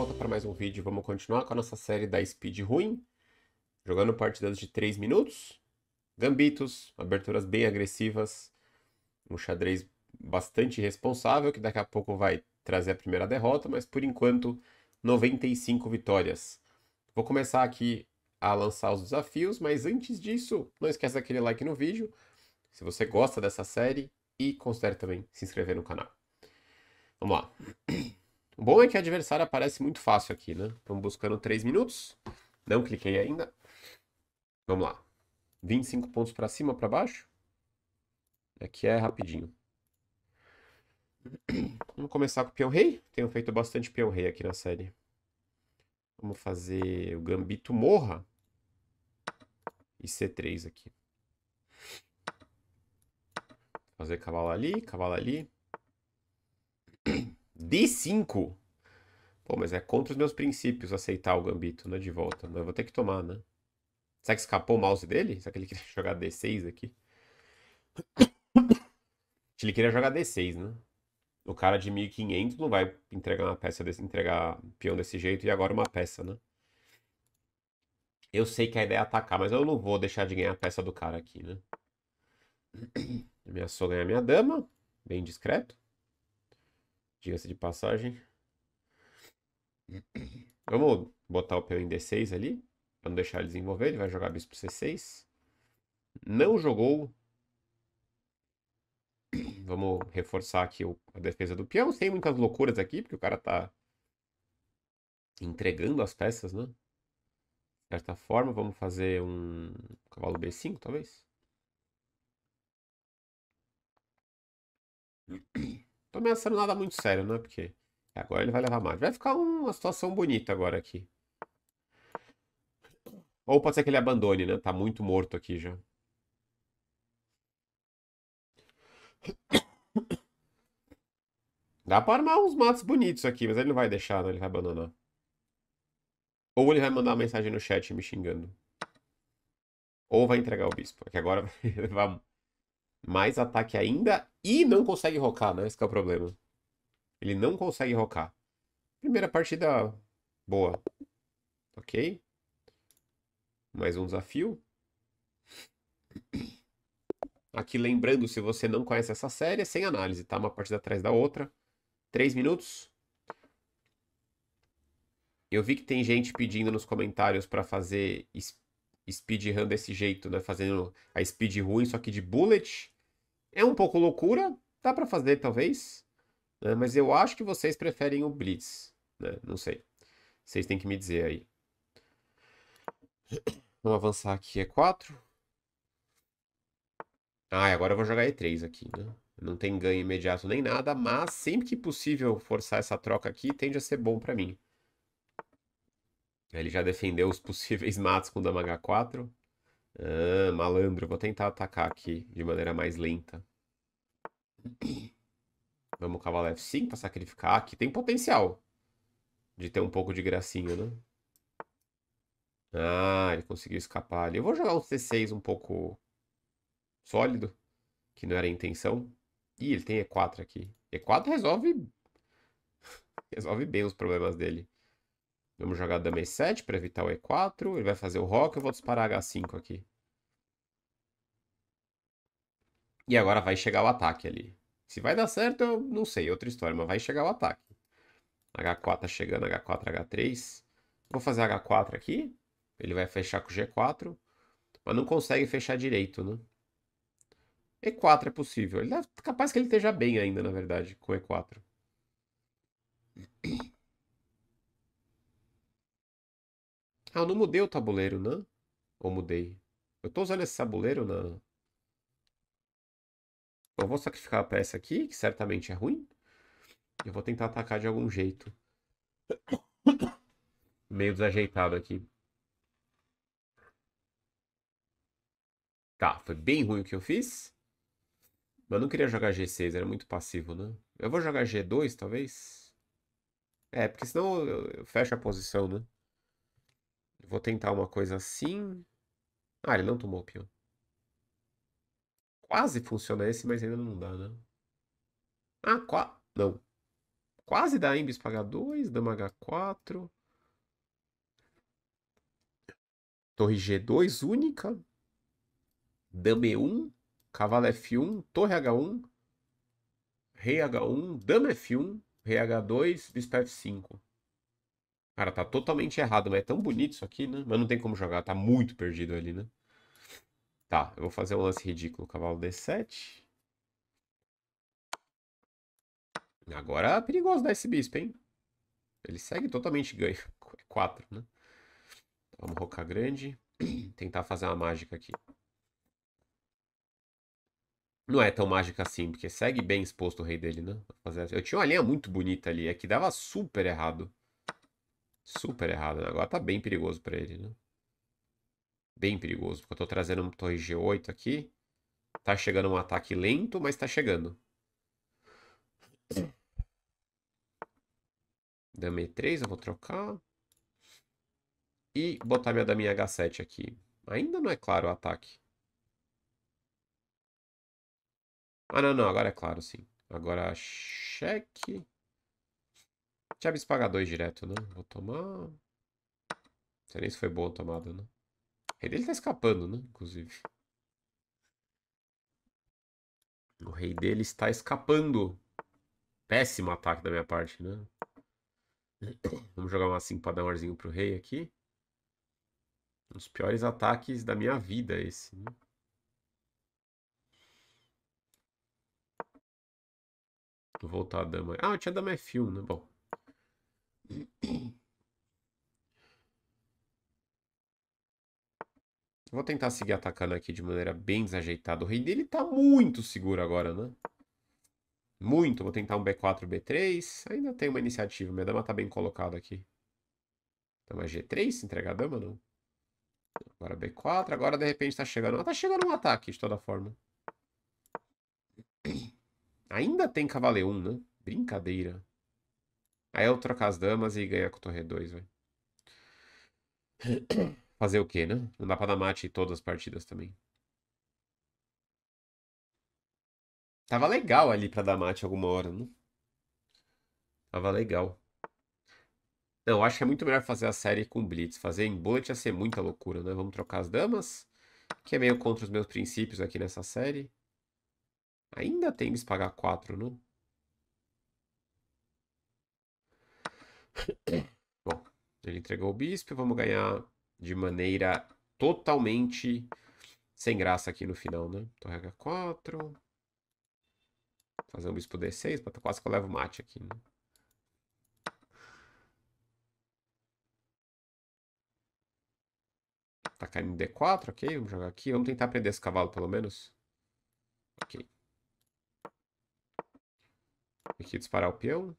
volta para mais um vídeo. Vamos continuar com a nossa série da Speed ruim. Jogando partidas de 3 minutos. Gambitos, aberturas bem agressivas. Um xadrez bastante responsável, que daqui a pouco vai trazer a primeira derrota. Mas por enquanto, 95 vitórias. Vou começar aqui a lançar os desafios. Mas antes disso, não esqueça aquele like no vídeo. Se você gosta dessa série. E considere também se inscrever no canal. Vamos lá. O bom é que adversário aparece muito fácil aqui, né? Estamos buscando 3 minutos. Não cliquei ainda. Vamos lá. 25 pontos para cima, para baixo. Aqui é, é rapidinho. Vamos começar com o peão rei. Tenho feito bastante peão rei aqui na série. Vamos fazer o gambito morra. E C3 aqui. Fazer cavalo ali, cavalo ali. D5. Pô, mas é contra os meus princípios aceitar o gambito, né? De volta. Mas eu vou ter que tomar, né? Será que escapou o mouse dele? Será que ele queria jogar D6 aqui? ele queria jogar D6, né? O cara de 1500 não vai entregar uma peça desse, entregar peão desse jeito e agora uma peça, né? Eu sei que a ideia é atacar, mas eu não vou deixar de ganhar a peça do cara aqui, né? sogra ganhar é minha dama, bem discreto diga-se de passagem. vamos botar o peão em D6 ali, para não deixar ele desenvolver. Ele vai jogar bispo C6. Não jogou. Vamos reforçar aqui a defesa do peão, sem muitas loucuras aqui, porque o cara tá entregando as peças, né? De certa forma, vamos fazer um cavalo B5, talvez. Tô ameaçando é nada muito sério, né? Porque agora ele vai levar mais. Vai ficar uma situação bonita agora aqui. Ou pode ser que ele abandone, né? Tá muito morto aqui já. Dá pra armar uns matos bonitos aqui, mas ele não vai deixar, né? Ele vai abandonar. Ou ele vai mandar uma mensagem no chat me xingando. Ou vai entregar o bispo. porque que agora vai mais ataque ainda e não consegue rocar, né? Esse é o problema. Ele não consegue rocar. Primeira partida boa. Ok. Mais um desafio. Aqui lembrando, se você não conhece essa série, é sem análise, tá? Uma partida atrás da outra. Três minutos. Eu vi que tem gente pedindo nos comentários para fazer speedrun desse jeito, né? Fazendo a speed ruim só que de bullet. É um pouco loucura, dá para fazer talvez, né? mas eu acho que vocês preferem o Blitz, né? Não sei. Vocês têm que me dizer aí. Vamos avançar aqui, E4. É ah, agora eu vou jogar E3 aqui, né? Não tem ganho imediato nem nada, mas sempre que possível forçar essa troca aqui, tende a ser bom para mim. Ele já defendeu os possíveis matos com dama H4. Ah, malandro. Vou tentar atacar aqui de maneira mais lenta. Vamos cavalo F5 pra sacrificar. Aqui tem potencial de ter um pouco de gracinha, né? Ah, ele conseguiu escapar ali. Eu vou jogar um C6 um pouco sólido, que não era a intenção. Ih, ele tem E4 aqui. E4 resolve... resolve bem os problemas dele. Vamos jogar dama e7 para evitar o e4. Ele vai fazer o rock, eu vou disparar h5 aqui. E agora vai chegar o ataque ali. Se vai dar certo, eu não sei, é outra história, mas vai chegar o ataque. H4 tá chegando, H4, H3. Vou fazer H4 aqui. Ele vai fechar com G4. Mas não consegue fechar direito, né? E4 é possível. Ele é capaz que ele esteja bem ainda, na verdade, com E4. Ah, eu não mudei o tabuleiro, não? Né? Ou mudei? Eu tô usando esse tabuleiro, não? Eu vou sacrificar a peça aqui, que certamente é ruim. Eu vou tentar atacar de algum jeito. Meio desajeitado aqui. Tá, foi bem ruim o que eu fiz. Mas eu não queria jogar G6, era muito passivo, né? Eu vou jogar G2, talvez. É, porque senão eu fecho a posição, né? Vou tentar uma coisa assim. Ah, ele não tomou o peão. Quase funciona esse, mas ainda não dá, né? Ah, qua... não. Quase dá Imbis pagar 2, dama H4. Torre G2 única. Dama E1. Cavalo F1. Torre H1. Rei H1. Dama F1. Rei H2. Bispo F5. Cara, tá totalmente errado, mas é tão bonito isso aqui, né? Mas não tem como jogar, tá muito perdido ali, né? Tá, eu vou fazer um lance ridículo. Cavalo D7. Agora é perigoso dar esse bispo, hein? Ele segue totalmente ganho. É 4, né? Então, vamos rocar grande. Tentar fazer uma mágica aqui. Não é tão mágica assim, porque segue bem exposto o rei dele, né? Eu tinha uma linha muito bonita ali, é que dava super errado. Super errado. Agora tá bem perigoso para ele, né? Bem perigoso, porque eu tô trazendo um torre G8 aqui. Tá chegando um ataque lento, mas tá chegando. Dama E3, eu vou trocar. E botar minha daminha H7 aqui. Ainda não é claro o ataque. Ah, não, não. Agora é claro, sim. Agora cheque. Jabs paga 2 direto, né? Vou tomar... Não sei nem se foi boa a tomada, né? O rei dele tá escapando, né? Inclusive. O rei dele está escapando. Péssimo ataque da minha parte, né? Vamos jogar uma assim 5 pra dar um arzinho pro rei aqui. Um dos piores ataques da minha vida esse, né? Vou voltar a dama. Ah, eu tinha dama F1, né? Bom. Vou tentar seguir atacando aqui de maneira bem desajeitada. O rei dele tá muito seguro agora, né? Muito. Vou tentar um B4, B3. Ainda tem uma iniciativa. Minha dama tá bem colocada aqui. Dama G3, se entregar a dama, não. Agora B4. Agora, de repente, tá chegando... Ela tá chegando um ataque, de toda forma. Ainda tem cavaleiro 1, né? Brincadeira. Aí eu trocar as damas e ganhar com torre 2, velho. Fazer o quê, né? Não dá pra dar mate em todas as partidas também. Tava legal ali pra dar mate alguma hora, né? Tava legal. Não, acho que é muito melhor fazer a série com Blitz. Fazer em Bullet ia ser muita loucura, né? Vamos trocar as damas, que é meio contra os meus princípios aqui nessa série. Ainda tem que pagar 4, não? Né? Bom, ele entregou o bispo, vamos ganhar de maneira totalmente sem graça aqui no final, né? Torre H4. Fazer um bispo D6, quase que eu levo mate aqui, né? Tá caindo D4, ok. Vamos jogar aqui. Vamos tentar prender esse cavalo, pelo menos. Ok. Aqui disparar o peão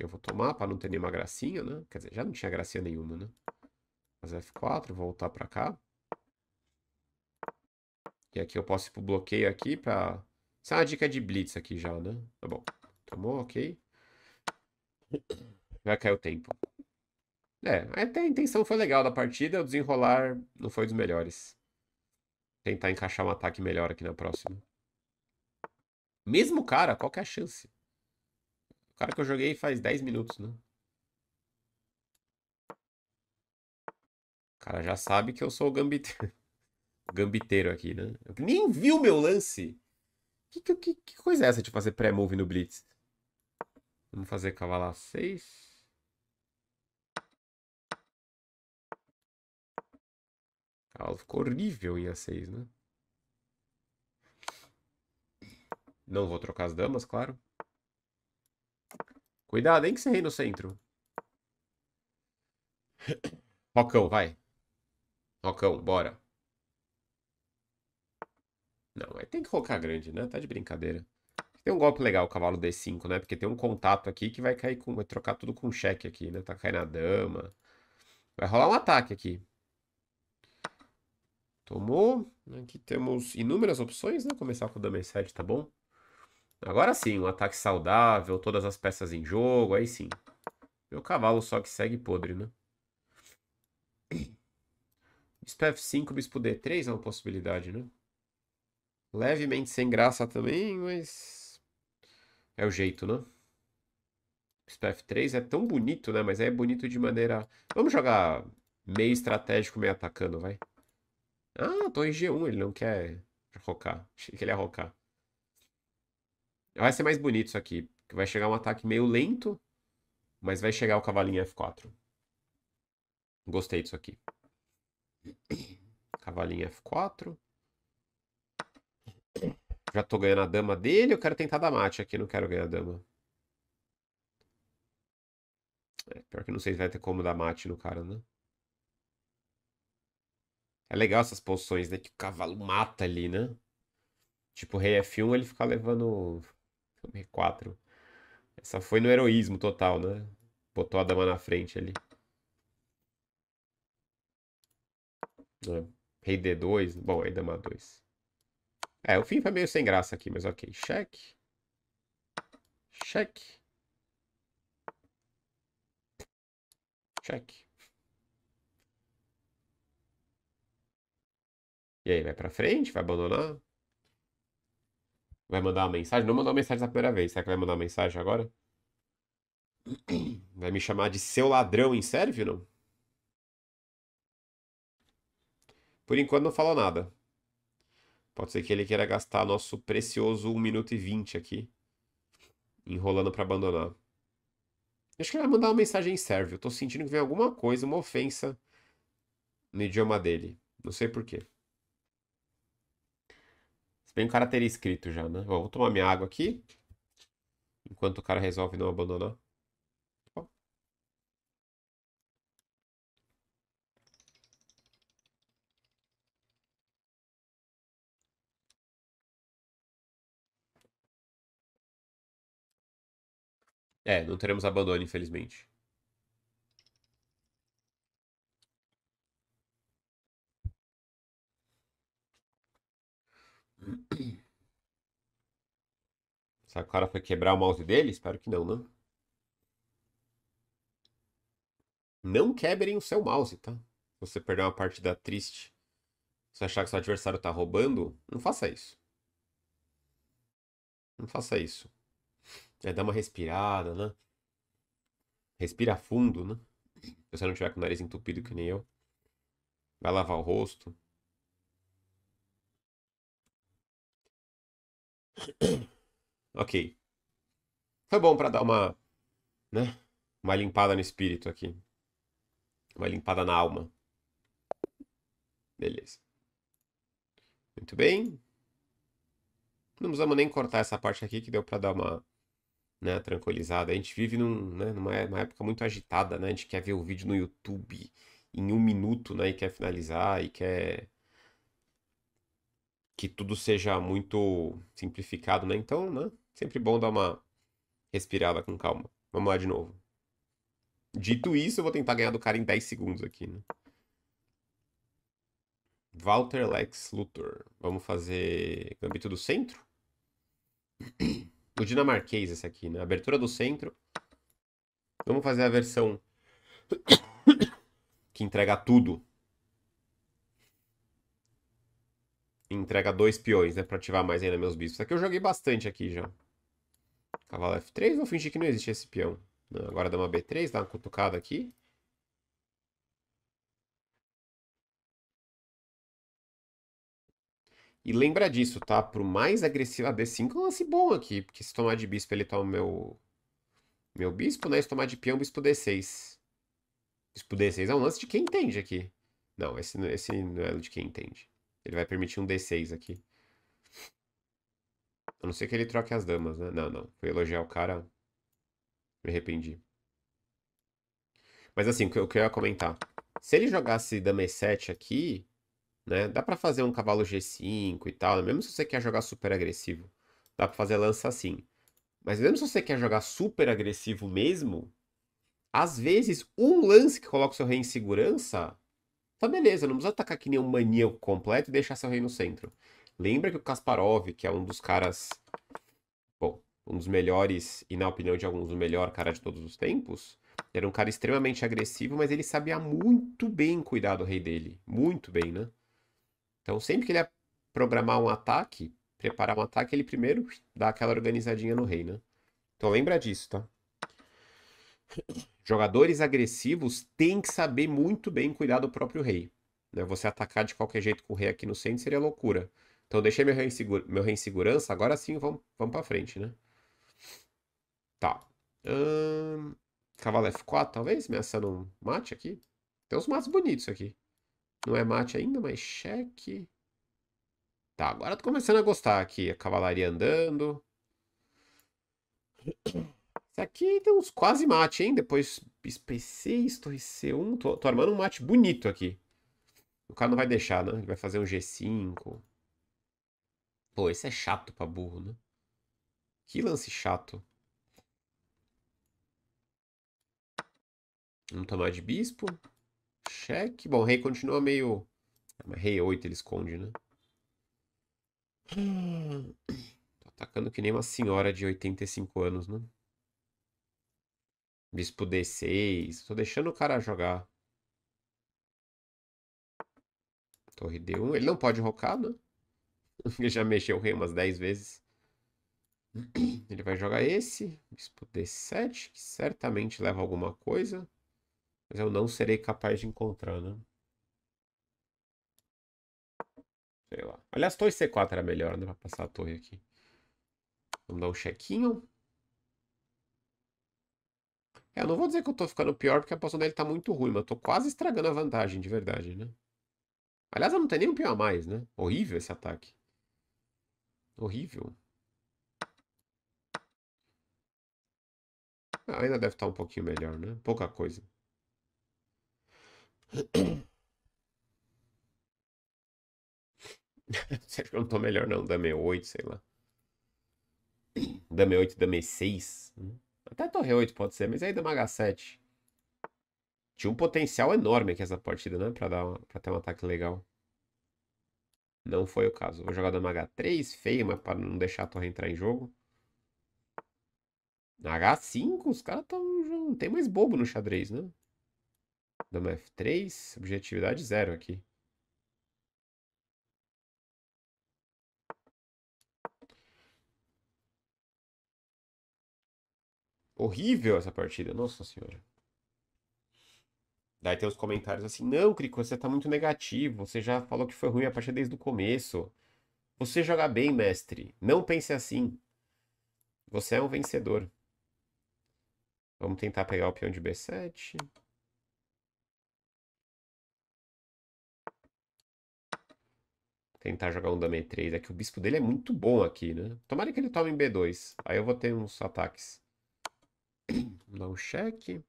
que eu vou tomar para não ter nenhuma gracinha, né? Quer dizer, já não tinha gracinha nenhuma, né? Fazer F4, voltar para cá. E aqui eu posso ir pro bloqueio aqui para... Isso é uma dica de blitz aqui já, né? Tá bom. Tomou, ok. Vai cair o tempo. É, até a intenção foi legal da partida, o desenrolar não foi dos melhores. Tentar encaixar um ataque melhor aqui na próxima. Mesmo cara, qual que é a chance? cara que eu joguei faz 10 minutos, né? O cara já sabe que eu sou o gambiteiro, gambiteiro aqui, né? Eu nem viu meu lance! Que, que, que, coisa é essa de fazer pré-move no Blitz? Vamos fazer cavalo a 6. Cavalo ficou horrível em A6, né? Não vou trocar as damas, claro. Cuidado, hein, que você rei no centro. Rocão, vai. Rocão, bora. Não, aí tem que rocar grande, né? Tá de brincadeira. Tem um golpe legal o cavalo D5, né? Porque tem um contato aqui que vai cair com. Vai trocar tudo com cheque aqui, né? Tá caindo a dama. Vai rolar um ataque aqui. Tomou. Aqui temos inúmeras opções, né? Começar com o dama E7, tá bom? Agora sim, um ataque saudável, todas as peças em jogo, aí sim. Meu cavalo só que segue podre, né? Bispo F5, Bispo D3 é uma possibilidade, né? Levemente sem graça também, mas... É o jeito, né? Bispo F3 é tão bonito, né? Mas é bonito de maneira... Vamos jogar meio estratégico, meio atacando, vai. Ah, torre G1, ele não quer rocar. Achei que ele ia rocar. Vai ser mais bonito isso aqui. que vai chegar um ataque meio lento, mas vai chegar o cavalinho F4. Gostei disso aqui. Cavalinho F4. Já tô ganhando a dama dele. Eu quero tentar dar mate aqui. Não quero ganhar a dama. É, pior que não sei se vai ter como dar mate no cara, né? É legal essas posições, né? Que o cavalo mata ali, né? Tipo, rei F1, ele fica levando r 4. Essa foi no heroísmo total, né? Botou a dama na frente ali. É, rei D2. Bom, aí dama 2. É, o fim foi meio sem graça aqui, mas ok. Cheque. Cheque. Cheque. E aí, vai pra frente? Vai abandonar? Vai mandar uma mensagem? Não mandou uma mensagem da primeira vez. Será que vai mandar uma mensagem agora? Vai me chamar de seu ladrão em sérvio, não? Por enquanto não falou nada. Pode ser que ele queira gastar nosso precioso 1 minuto e 20 aqui. Enrolando para abandonar. Acho que ele vai mandar uma mensagem em sérvio. Tô sentindo que vem alguma coisa, uma ofensa no idioma dele. Não sei porquê. Se bem que o cara teria escrito já, né? Bom, vou tomar minha água aqui. Enquanto o cara resolve não abandonar. É, não teremos abandono, infelizmente. Será que o cara foi quebrar o mouse dele? Espero que não, né? Não quebrem o seu mouse, tá? Se você perder uma partida triste, se achar que seu adversário tá roubando, não faça isso. Não faça isso. É dar uma respirada, né? Respira fundo, né? Se você não tiver com o nariz entupido que nem eu. Vai lavar o rosto. ok. Foi bom para dar uma, né? Uma limpada no espírito aqui. Uma limpada na alma. Beleza. Muito bem. Não precisamos nem cortar essa parte aqui que deu para dar uma né, tranquilizada. A gente vive num, né, numa é, época muito agitada, né? A gente quer ver o vídeo no YouTube em um minuto, né? E quer finalizar e quer que tudo seja muito simplificado, né? Então, né? Sempre bom dar uma respirada com calma. Vamos lá de novo. Dito isso, eu vou tentar ganhar do cara em 10 segundos aqui, né? Walter Lex Luthor. Vamos fazer Gambito do Centro? O dinamarquês esse aqui, né? Abertura do centro. Vamos fazer a versão que entrega tudo entrega dois peões, né? Pra ativar mais ainda meus bispos. Aqui eu joguei bastante aqui já. Cavalo F3, vou fingir que não existe esse peão. Não, agora dá uma B3, dá uma cutucada aqui. E lembra disso, tá? Pro mais agressivo a B5 é um lance bom aqui. Porque se tomar de bispo, ele toma meu... Meu bispo, né? Se tomar de peão, bispo D6. Bispo D6 é um lance de quem entende aqui. Não, esse, esse não é de quem entende. Ele vai permitir um D6 aqui. A não ser que ele troque as damas, né? Não, não. Fui elogiar o cara. Me arrependi. Mas assim, o que eu ia comentar. Se ele jogasse dama E7 aqui, né? Dá pra fazer um cavalo G5 e tal. Né? Mesmo se você quer jogar super agressivo. Dá pra fazer lança assim. Mas mesmo se você quer jogar super agressivo mesmo, às vezes um lance que coloca o seu rei em segurança Tá beleza, não precisa atacar que nem um maníaco completo e deixar seu rei no centro. Lembra que o Kasparov, que é um dos caras. Bom, um dos melhores, e na opinião de alguns, o melhor cara de todos os tempos. Era um cara extremamente agressivo, mas ele sabia muito bem cuidar do rei dele. Muito bem, né? Então, sempre que ele ia programar um ataque, preparar um ataque, ele primeiro dá aquela organizadinha no rei, né? Então, lembra disso, tá? Jogadores agressivos têm que saber muito bem cuidar do próprio rei. Né? Você atacar de qualquer jeito com o rei aqui no centro seria loucura. Então deixei meu rei, em meu rei em segurança, agora sim vamos, vamos pra frente, né? Tá. Hum, cavalo F4, talvez, ameaçando um mate aqui. Tem uns mates bonitos aqui. Não é mate ainda, mas cheque. Tá, agora tô começando a gostar aqui. A cavalaria andando aqui tem uns quase mate, hein? Depois e 6 torre C1. Tô, tô, armando um mate bonito aqui. O cara não vai deixar, né? Ele vai fazer um G5. Pô, esse é chato pra burro, né? Que lance chato. Vamos tomar de bispo. Cheque. Bom, rei continua meio... mas rei 8 ele esconde, né? Tô atacando que nem uma senhora de 85 anos, né? Bispo D6. Tô deixando o cara jogar. Torre D1. Ele não pode rocar, né? Ele já mexeu o rei umas 10 vezes. Ele vai jogar esse. Bispo D7, que certamente leva alguma coisa. Mas eu não serei capaz de encontrar, né? Sei lá. Aliás, torre C4 era melhor, né? Pra passar a torre aqui. Vamos dar um chequinho. É, eu não vou dizer que eu tô ficando pior porque a posição dele tá muito ruim, mas eu tô quase estragando a vantagem de verdade, né? Aliás, eu não tenho nem um a mais, né? Horrível esse ataque. Horrível. Ah, ainda deve estar tá um pouquinho melhor, né? Pouca coisa. Será que eu não tô melhor não? Dame 8, sei lá. Dame 8, dame 6. Hum? Né? Até torre 8 pode ser, mas ainda maga 7. Tinha um potencial enorme aqui essa partida, né? Pra, dar uma, pra ter um ataque legal. Não foi o caso. Vou jogar da h 3, feio, mas pra não deixar a torre entrar em jogo. H5, os caras tão... Não tem mais bobo no xadrez, né? Dama F3, objetividade zero aqui. horrível essa partida, nossa senhora. Daí tem os comentários assim: não, Crico, você tá muito negativo. Você já falou que foi ruim a partida desde o começo. Você joga bem, mestre. Não pense assim. Você é um vencedor. Vamos tentar pegar o peão de B7. Tentar jogar um dama 3 É que o bispo dele é muito bom aqui, né? Tomara que ele tome em B2. Aí eu vou ter uns ataques. Vamos dar um cheque.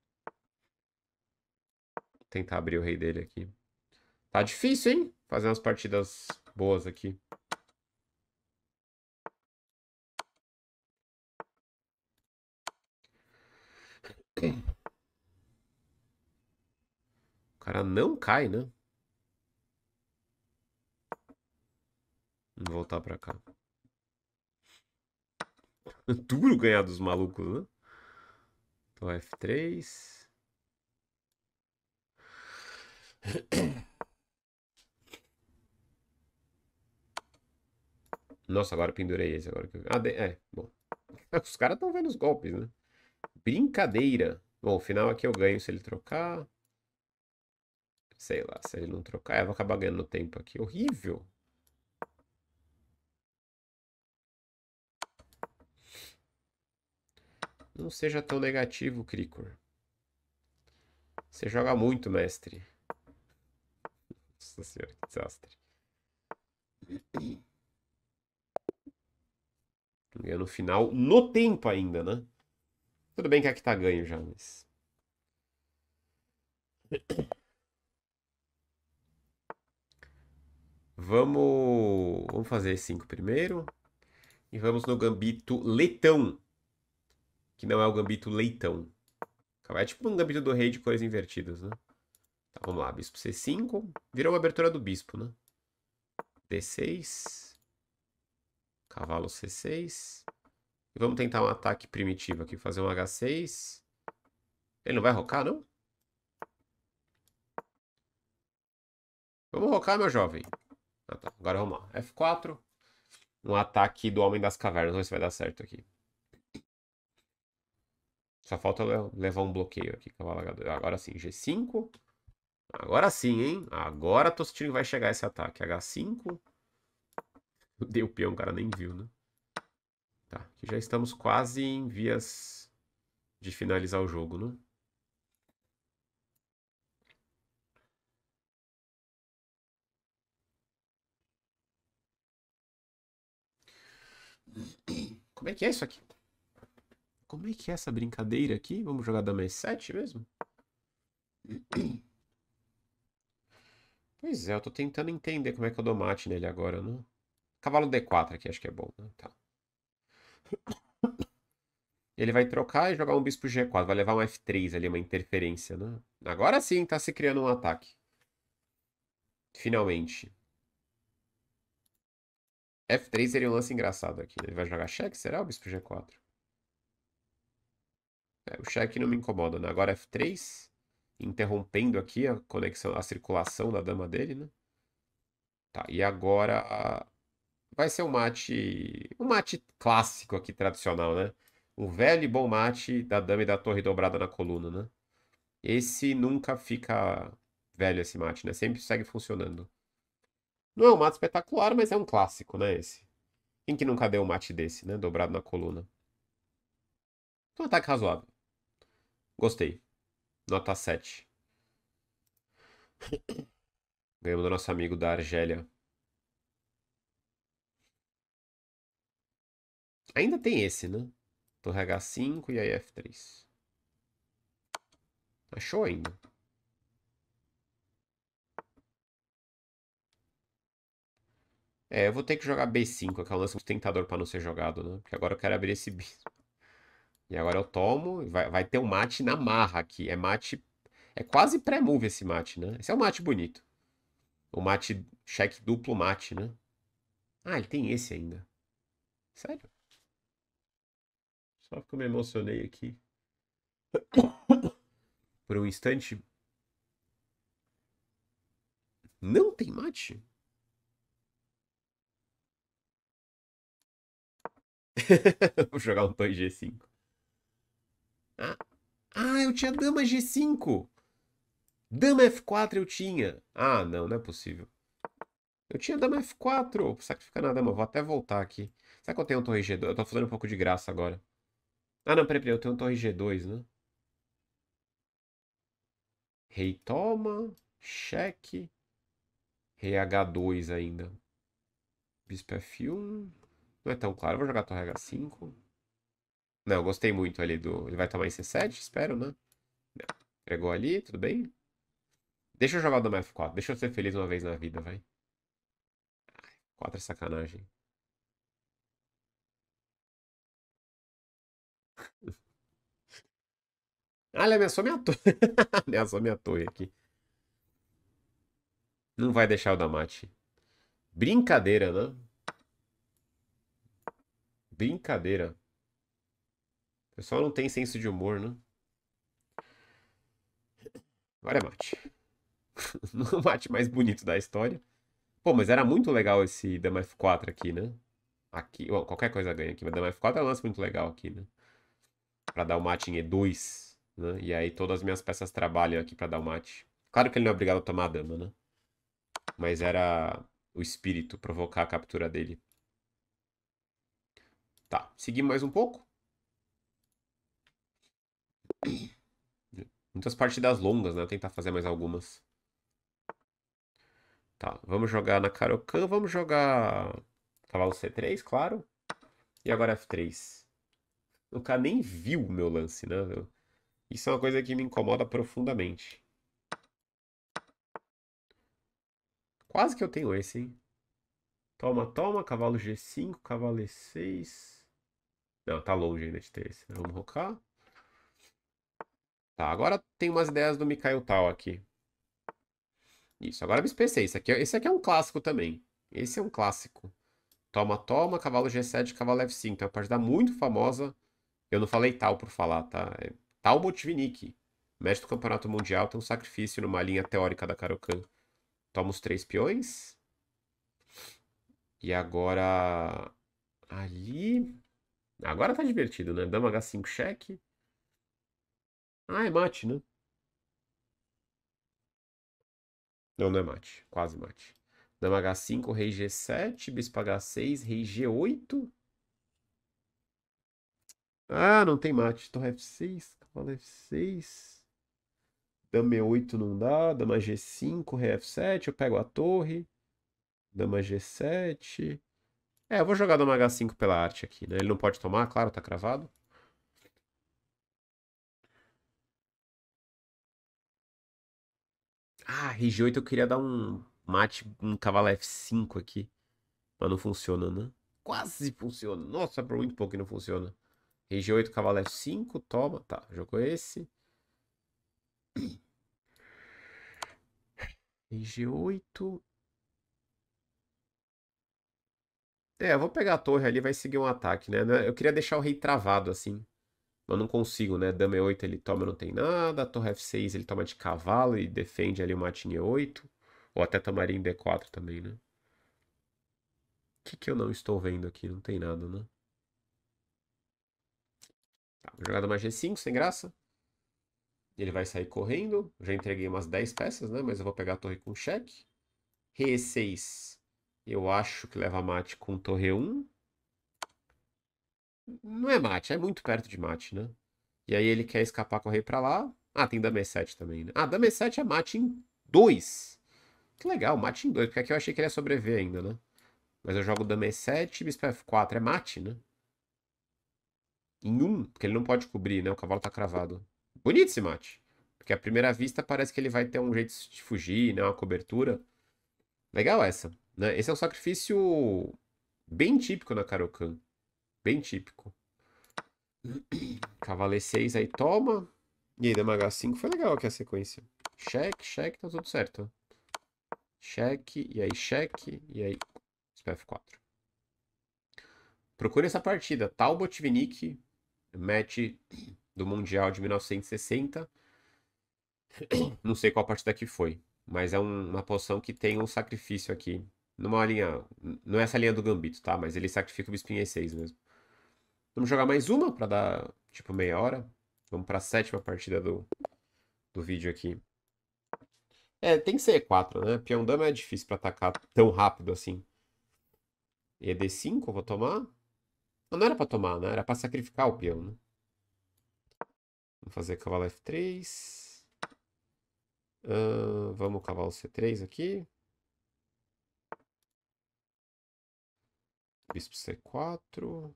Tentar abrir o rei dele aqui. Tá difícil, hein? Fazer umas partidas boas aqui. O cara não cai, né? Vamos voltar pra cá. Duro ganhar dos malucos, né? Então F3. Nossa, agora pendurei esse agora Ah, de... é, bom. Os caras estão vendo os golpes, né? Brincadeira. Bom, o final aqui eu ganho se ele trocar. Sei lá, se ele não trocar. É, eu vou acabar ganhando tempo aqui. Horrível. Não seja tão negativo, Cricor. Você joga muito, mestre. Nossa senhora, que desastre. Ganha no final, no tempo ainda, né? Tudo bem que aqui é tá ganho já, mas. Vamos, vamos fazer cinco primeiro. E vamos no gambito letão que não é o gambito leitão. Então, é tipo um gambito do rei de cores invertidas, né? Tá, vamos lá. Bispo C5. Virou uma abertura do bispo, né? D6. Cavalo C6. E vamos tentar um ataque primitivo aqui. Fazer um H6. Ele não vai rocar, não? Vamos rocar, meu jovem. Ah, tá. Agora vamos lá. F4. Um ataque do Homem das Cavernas. Vamos ver se vai dar certo aqui. Só falta levar um bloqueio aqui, cavalgador. É Agora sim, G5. Agora sim, hein? Agora tô sentindo que vai chegar esse ataque. H5. Deu peão, o cara nem viu, né? Tá, aqui já estamos quase em vias de finalizar o jogo, né? Como é que é isso aqui? Como é que é essa brincadeira aqui? Vamos jogar dama e7 mesmo? Pois é, eu tô tentando entender como é que eu dou mate nele agora, Né? Cavalo D4 aqui, acho que é bom, né? Tá. Ele vai trocar e jogar um bispo G4. Vai levar um F3 ali, uma interferência, né? Agora sim tá se criando um ataque. Finalmente. F3 seria um lance engraçado aqui. Né? Ele vai jogar cheque? Será o bispo G4? É, o cheque não me uhum. incomoda, né? Agora F3, interrompendo aqui a conexão, a circulação da dama dele, né? Tá, e agora a... vai ser um mate, um mate clássico aqui, tradicional, né? Um velho e bom mate da dama e da torre dobrada na coluna, né? Esse nunca fica velho esse mate, né? Sempre segue funcionando. Não é um mate espetacular, mas é um clássico, né? Esse. Quem que nunca deu um mate desse, né? Dobrado na coluna. Um então, ataque tá, tá razoável. Gostei. Nota 7. Ganhamos do nosso amigo da Argélia. Ainda tem esse, né? Torre H5 e aí F3. Achou ainda. É, eu vou ter que jogar B5, aquela é lance tentador pra não ser jogado, né? Porque agora eu quero abrir esse bispo. E agora eu tomo, vai, vai ter um mate na marra aqui. É mate. É quase pré-move esse mate, né? Esse é um mate bonito. O mate. Cheque duplo mate, né? Ah, ele tem esse ainda. Sério? Só que eu me emocionei aqui. Por um instante. Não tem mate? Vou jogar um 2G5. Ah, ah, eu tinha dama G5. Dama F4 eu tinha. Ah, não, não é possível. Eu tinha dama F4. Sacrificar na dama, vou até voltar aqui. Será que eu tenho um torre G2? Eu tô fazendo um pouco de graça agora. Ah, não, peraí, peraí, eu tenho um torre G2, né? Rei toma, cheque. Rei H2 ainda. Bispo F1. Não é tão claro, eu vou jogar torre H5. Não, eu gostei muito ali do... Ele vai tomar em C7, espero, né? Não. Ah, Entregou ali, tudo bem. Deixa eu jogar o dama F4. Deixa eu ser feliz uma vez na vida, vai. 4 é sacanagem. Ah, ele ameaçou minha torre. ameaçou minha torre aqui. Não vai deixar o Damate. Brincadeira, né? Brincadeira. O pessoal não tem senso de humor, né? Agora é mate. no é mate mais bonito da história. Pô, mas era muito legal esse Dama F4 aqui, né? Aqui, bom, qualquer coisa ganha aqui, mas Dama F4 é um lance muito legal aqui, né? Pra dar o mate em E2, né? E aí todas as minhas peças trabalham aqui pra dar o mate. Claro que ele não é obrigado a tomar a dama, né? Mas era o espírito provocar a captura dele. Tá, seguimos mais um pouco. Muitas partidas longas, né? Tentar fazer mais algumas. Tá, vamos jogar na Karokan, vamos jogar cavalo tá C3, claro. E agora F3. O cara nem viu o meu lance, né? Isso é uma coisa que me incomoda profundamente. Quase que eu tenho esse, hein? Toma, toma, cavalo G5, cavalo E6. Não, tá longe ainda de ter esse. Né? Vamos rocar. Tá, agora tem umas ideias do Mikhail Tal aqui. Isso, agora me especiei. Esse aqui, é, esse aqui é um clássico também. Esse é um clássico. Toma, toma, cavalo G7, cavalo F5. Então, é uma partida muito famosa. Eu não falei tal por falar, tá? É tal Botvinnik. Mestre do Campeonato Mundial tem um sacrifício numa linha teórica da Karokan. Toma os três peões. E agora... Ali... Agora tá divertido, né? Dama H5 cheque. Ah, é mate, né? Não, não é mate. Quase mate. Dama H5, rei G7, bispo H6, rei G8. Ah, não tem mate. Torre F6, cavalo F6. Dama E8 não dá. Dama G5, rei F7. Eu pego a torre. Dama G7. É, eu vou jogar Dama H5 pela arte aqui, né? Ele não pode tomar, claro, tá cravado. Ah, RG8 eu queria dar um mate, um cavalo F5 aqui. Mas não funciona, né? Quase funciona. Nossa, por é muito pouco que não funciona. RG8, cavalo F5, toma. Tá, jogou esse. RG8. É, eu vou pegar a torre ali vai seguir um ataque, né? Eu queria deixar o rei travado, assim eu não consigo, né? Dama E8 ele toma, não tem nada. Torre F6 ele toma de cavalo e defende ali o matinho E8. Ou até tomaria em D4 também, né? O que, que eu não estou vendo aqui? Não tem nada, né? Tá, jogada mais G5, sem graça. Ele vai sair correndo. Já entreguei umas 10 peças, né? Mas eu vou pegar a torre com cheque. Re6, eu acho que leva mate com torre 1. Não é mate, é muito perto de mate, né? E aí ele quer escapar, correr para lá. Ah, tem Dame 7 também, né? Ah, Dame 7 é mate em 2. Que legal, mate em 2, porque aqui eu achei que ele ia sobreviver ainda, né? Mas eu jogo Dame 7 e Bispo F4 é mate, né? Em 1, um, porque ele não pode cobrir, né? O cavalo tá cravado. Bonito esse mate. Porque à primeira vista parece que ele vai ter um jeito de fugir, né? Uma cobertura. Legal essa. Né? Esse é um sacrifício bem típico na Karokan. Bem típico. Cavaleiro 6 aí toma. E aí, dama H5 foi legal aqui a sequência. Cheque, cheque, tá tudo certo. Cheque, e aí cheque, e aí F4. Procure essa partida. Talbot Vinick, match do Mundial de 1960. Não sei qual partida que foi, mas é um, uma posição que tem um sacrifício aqui. Numa linha. Não é essa linha do Gambito, tá? Mas ele sacrifica o Bispinha E6 mesmo. Vamos jogar mais uma para dar tipo meia hora. Vamos para a sétima partida do, do vídeo aqui. É, tem que ser E4, né? Peão dama é difícil para atacar tão rápido assim. E é D5 eu vou tomar? Não, ah, não era para tomar, né? Era para sacrificar o peão, né? Vamos fazer cavalo F3. Uh, vamos cavalo C3 aqui. Bispo C4.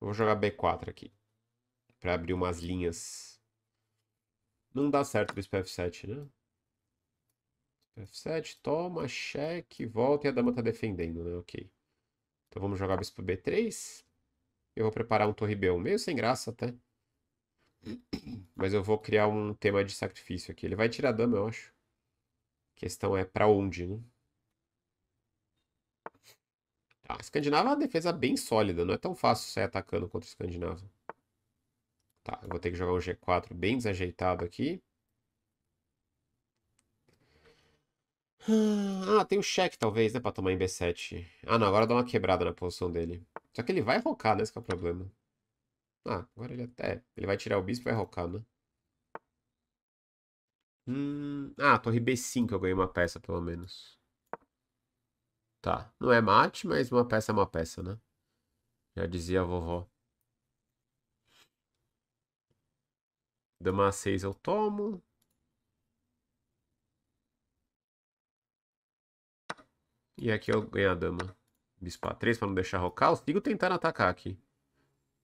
Eu vou jogar B4 aqui. Pra abrir umas linhas. Não dá certo o bispo F7, né? F7, toma, cheque, volta e a dama tá defendendo, né? Ok. Então vamos jogar bispo B3. Eu vou preparar um torre B1, meio sem graça até. Mas eu vou criar um tema de sacrifício aqui. Ele vai tirar a dama, eu acho. A questão é pra onde, né? Tá. a Escandinava é uma defesa bem sólida, não é tão fácil sair atacando contra a Escandinava. Tá, eu vou ter que jogar um G4 bem desajeitado aqui. Ah, ah tem o cheque talvez, né, pra tomar em B7. Ah, não, agora dá uma quebrada na posição dele. Só que ele vai rocar, né, esse é o problema. Ah, agora ele até... É, ele vai tirar o bispo e vai rocar, né? Hum... Ah, torre B5 eu ganhei uma peça, pelo menos. Tá. Não é mate, mas uma peça é uma peça, né? Já dizia a vovó. Dama 6 eu tomo. E aqui eu ganho a dama. Bispo A3 para não deixar rocar. Os Figo tentando atacar aqui.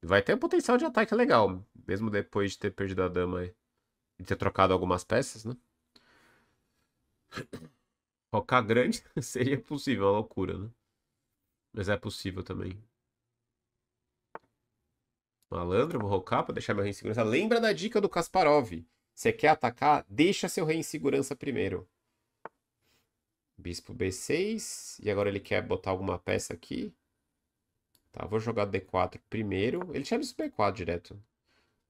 Vai ter um potencial de ataque legal. Mesmo depois de ter perdido a dama e ter trocado algumas peças, né? Rocar grande seria possível, é uma loucura, né? Mas é possível também. Malandro, vou rocar para deixar meu rei em segurança. Lembra da dica do Kasparov. Você quer atacar? Deixa seu rei em segurança primeiro. Bispo B6. E agora ele quer botar alguma peça aqui. Tá, vou jogar D4 primeiro. Ele tinha bispo B4 direto.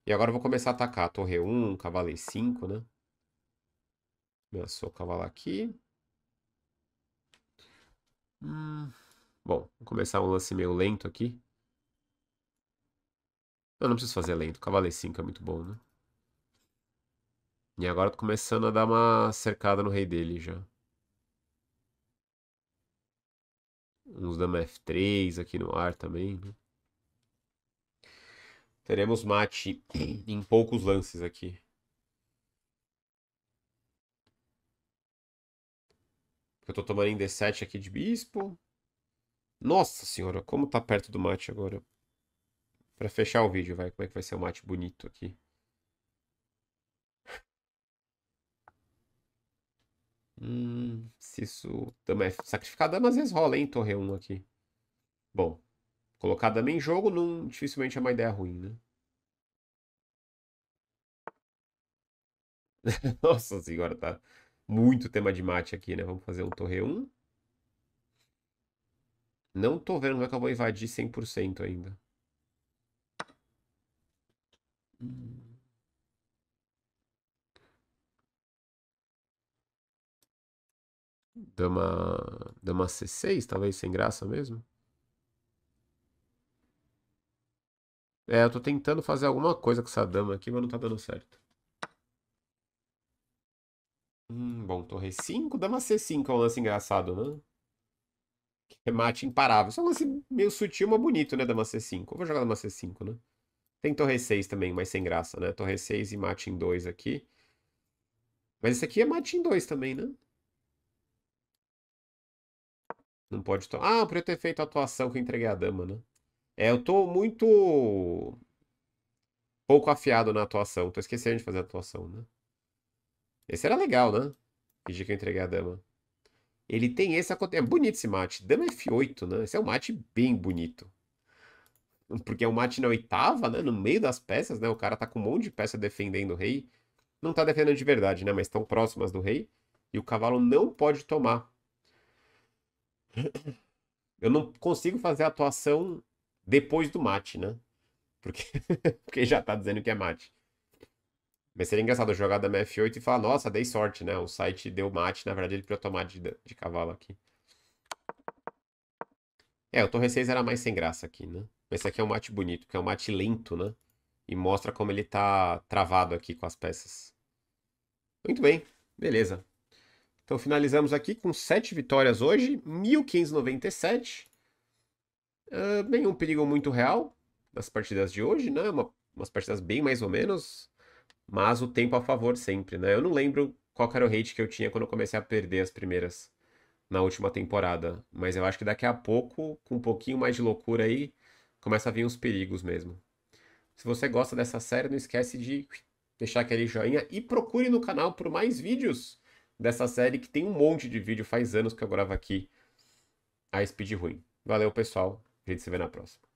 E agora eu vou começar a atacar. Torre 1, cavalo E5, né? Meu, o cavalo aqui. Hum, bom, vou começar um lance meio lento aqui. Eu não preciso fazer lento. Cavaleiro 5 é muito bom, né? E agora tô começando a dar uma cercada no rei dele já. Uns dama F3 aqui no ar também. Né? Teremos mate em poucos lances aqui. Porque eu tô tomando em D7 aqui de bispo. Nossa senhora, como tá perto do mate agora. Pra fechar o vídeo, vai. Como é que vai ser o mate bonito aqui. Hum, se isso também é sacrificado, dama, às vezes rola, hein, torre 1 aqui. Bom, colocar dama em jogo não, dificilmente é uma ideia ruim, né? Nossa senhora, tá, muito tema de mate aqui, né? Vamos fazer um torre 1. Não tô vendo como é que eu vou invadir 100% ainda. Dama, dama C6, talvez sem graça mesmo. É, eu tô tentando fazer alguma coisa com essa dama aqui, mas não tá dando certo. Hum, bom, torre 5, dama C5 é um lance engraçado, né? Remate imparável. Isso é um lance meio sutil, mas bonito, né, dama C5. Eu vou jogar dama C5, né? Tem torre 6 também, mas sem graça, né? Torre 6 e mate em 2 aqui. Mas esse aqui é mate em 2 também, né? Não pode tomar. Ah, por eu ter feito a atuação que eu entreguei a dama, né? É, eu tô muito pouco afiado na atuação. Tô esquecendo de fazer a atuação, né? Esse era legal, né? Fingir que eu entreguei a dama. Ele tem esse... É bonito esse mate. Dama F8, né? Esse é um mate bem bonito. Porque é um mate na oitava, né? No meio das peças, né? O cara tá com um monte de peça defendendo o rei. Não tá defendendo de verdade, né? Mas estão próximas do rei. E o cavalo não pode tomar. Eu não consigo fazer a atuação depois do mate, né? Porque, porque já tá dizendo que é mate. Mas seria engraçado jogar da F8 e falar, nossa, dei sorte, né? O site deu mate, na verdade ele podia tomar de, de cavalo aqui. É, o torre 6 era mais sem graça aqui, né? Mas esse aqui é um mate bonito, que é um mate lento, né? E mostra como ele tá travado aqui com as peças. Muito bem, beleza. Então finalizamos aqui com 7 vitórias hoje, 1597. Uh, nenhum perigo muito real nas partidas de hoje, né? Uma, umas partidas bem mais ou menos. Mas o tempo a favor sempre, né? Eu não lembro qual era o hate que eu tinha quando eu comecei a perder as primeiras na última temporada. Mas eu acho que daqui a pouco, com um pouquinho mais de loucura aí, começa a vir uns perigos mesmo. Se você gosta dessa série, não esquece de deixar aquele joinha e procure no canal por mais vídeos dessa série que tem um monte de vídeo, faz anos que eu gravo aqui a Speed Ruim. Valeu, pessoal. A gente se vê na próxima.